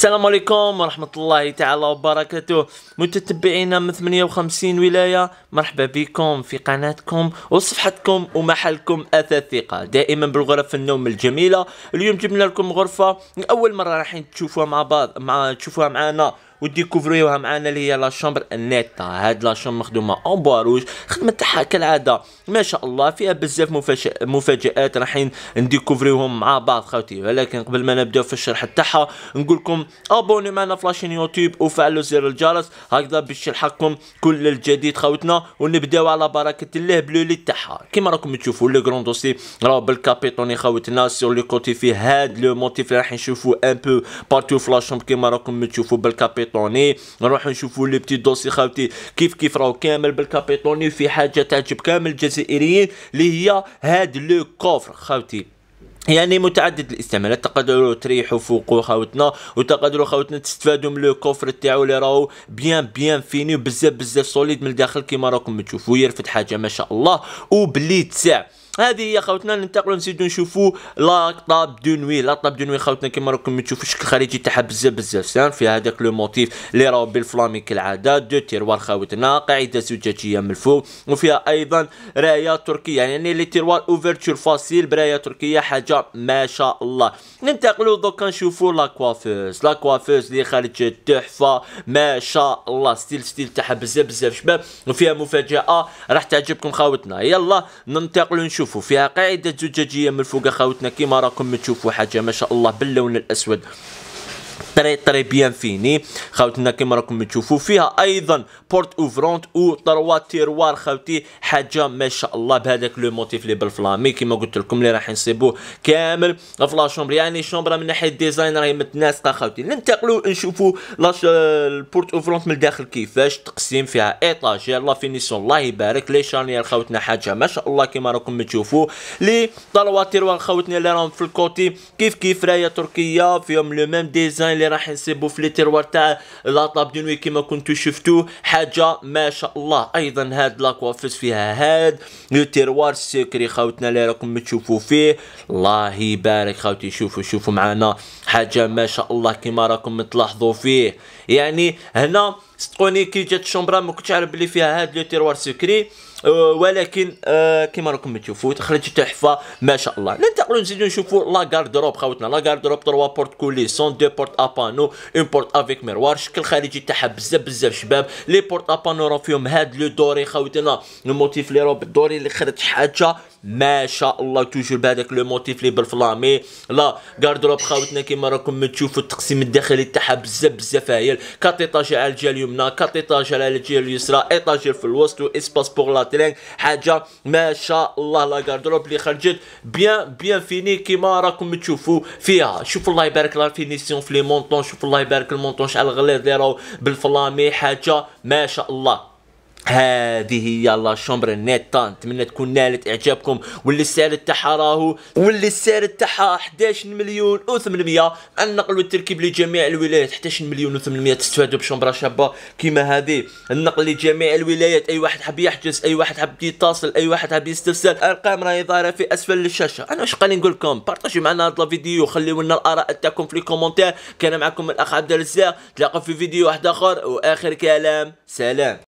السلام عليكم ورحمة الله تعالى وبركاته متتبعينا من 58 ولاية مرحبا بكم في قناتكم وصفحتكم ومحلكم أثاث ثقة دائما بالغرف النوم الجميلة اليوم جبنا لكم غرفة أول مرة راح تشوفوها مع بعض مع تشوفوها معنا وديكوفريوها معانا اللي هي لا شامبر نيتا هاد لا شامبر مخدومه اون بواروج الخدمه تاعها كالعاده ما شاء الله فيها بزاف مفاجات رايحين نديكوفريوهم مع بعض خوتي ولكن قبل ما نبداو في الشرح تاعها نقول لكم ابوني معنا في لاشين يوتيوب وفعلوا زر الجرس هكذا باش يلحقكم كل الجديد خوتنا ونبداو على بركه الله بلولي تاعها كيما راكم تشوفوا لو كرون دوسي راه بالكابيتوني خوتنا سور لي كوتي في هاد لو موتيف راح نشوفوا ان بو بارتو في لاشامبر كيما راكم تشوفوا بالكابيتوني بالكابيتوني نروح نشوفوا لي بتي دوسي خاوتي كيف كيف راهو كامل بالكابيتوني في حاجه تعجب كامل الجزائريين اللي هي هاد لو كوفر خاوتي يعني متعدد الاستعمالات تقدروا تريحوا فوق خاوتنا وتقدروا خاوتنا تستفادوا من لو كوفر تاعو اللي راهو بيان بيان فيني بزاف بزاف سوليد من الداخل كيما راكم تشوفوا يرفد حاجه ما شاء الله وبلي تساع هذه هي خوتنا ننتقلوا نزيدو نشوفوا لاطاب نوي لاطاب نوي خوتنا كما راكم تشوفوا الشكل الخارجي تاعها بزاف بزاف سان فيها هذاك لو موتيف اللي راهو بالفلامي كالعاده دو تيروار خوتنا قاعده زجاجيه من الفوق وفيها ايضا رايه تركيه يعني لي تيروار اوفرتور فاسيل برايه تركيه حاجه ما شاء الله ننتقلوا دوكا نشوفوا لاكوافوز لاكوافوز اللي خارج تحفه ما شاء الله ستيل ستيل تاعها بزاف بزاف شباب وفيها مفاجاه راح تعجبكم خوتنا يلا ننتقلوا نشوفوا شوفوا فيها قاعدة زجاجية من فوق اخوتنا كيما راكم تشوفوا حاجة ما شاء الله باللون الاسود طري طري بيان فيني خاوتنا كما راكم تشوفوا فيها ايضا بورت اوفرونت او تروا تيروار خاوتي حاجه ما شاء الله بهذاك لو موتيف اللي بالفلامي كما قلت لكم اللي راح نصيبوه كامل في لا شومبر يعني شومبر من ناحيه الديزاين راهي متناسقه خاوتي ننتقلوا نشوفوا لاش البورت اوفرونت من الداخل كيفاش تقسيم فيها ايطاجير لا فينيسيون الله يبارك لي شانيال خاوتنا حاجه ما شاء الله كما راكم تشوفوا لي تروا تيروار خاوتنا اللي راهم في الكوتي كيف كيف رايه تركيه فيهم لو ميم ديزاين اللي راح نسيبو في تيروار تاع لا طاب لاطاب نوي كيما كنتو شفتوه حاجه ما شاء الله ايضا هاد لاكوافيس فيها هاد لو تيروار سيكري خاوتنا اللي راكم تشوفوا فيه الله يبارك خاوتي شوفوا شوفوا معنا حاجه ما شاء الله كيما راكم تلاحظوا فيه يعني هنا صدقوني كي جات الشومبرا ما كنتش عارف بلي فيها هاد لو تيروار سيكري أه، ولكن أه، كما راكم تشوفوا تخرج تحفه ما شاء الله ننتقلوا نزيدو نشوفوا لا غاردروب خاوتنا لا غاردروب 3 بورت كوليسون دو بورت ابانو اون بورت افيك ميروار الشكل الخارجي تاعها بزاف بزاف شباب لي بورت ابانو راه فيهم هاد لو دوري خاوتنا الموتيف لي روب الدوري اللي خرج حاجه ما شاء الله توجور بهذاك لو موتيف لي بالفلامي لا غاردروب خاوتنا كما راكم تشوفوا التقسيم الداخلي تاعها بزاف بزاف هايل كات على الجهه اليمنى كات على الجهه اليسرى ايطاج في الوسط واسباس بوغ لا الكاتلينغ حاجه ما شاء الله لا غاردروب اللي خرجت بيان بيان فيني كيما راكم تشوفوا فيها شوفوا الله يبارك لا فينيسيون في لي مونطون شوفوا الله يبارك المونطون شحال غليظ اللي راهو بالفلامي حاجه ما شاء الله هذه هي لا شومبر نيت طان نتمنى تكون نالت اعجابكم واللي السعر تاعها راهو واللي السعر تاعها 11 مليون و800 النقل والتركيب لجميع الولايات 11 مليون و800 تستفادوا بشومبرا شابه كيما هذه النقل لجميع الولايات اي واحد حاب يحجز اي واحد حاب يتصل اي واحد حاب يستفسر ارقام راهي ظاهره في اسفل الشاشه انا واش قال نقول لكم بارطاجيو معنا هذا الفيديو خليوا لنا الاراء تاعكم في الكومونتير كان معكم الاخ عبد الرزاق تلاقوا في فيديو واحد اخر واخر كلام سلام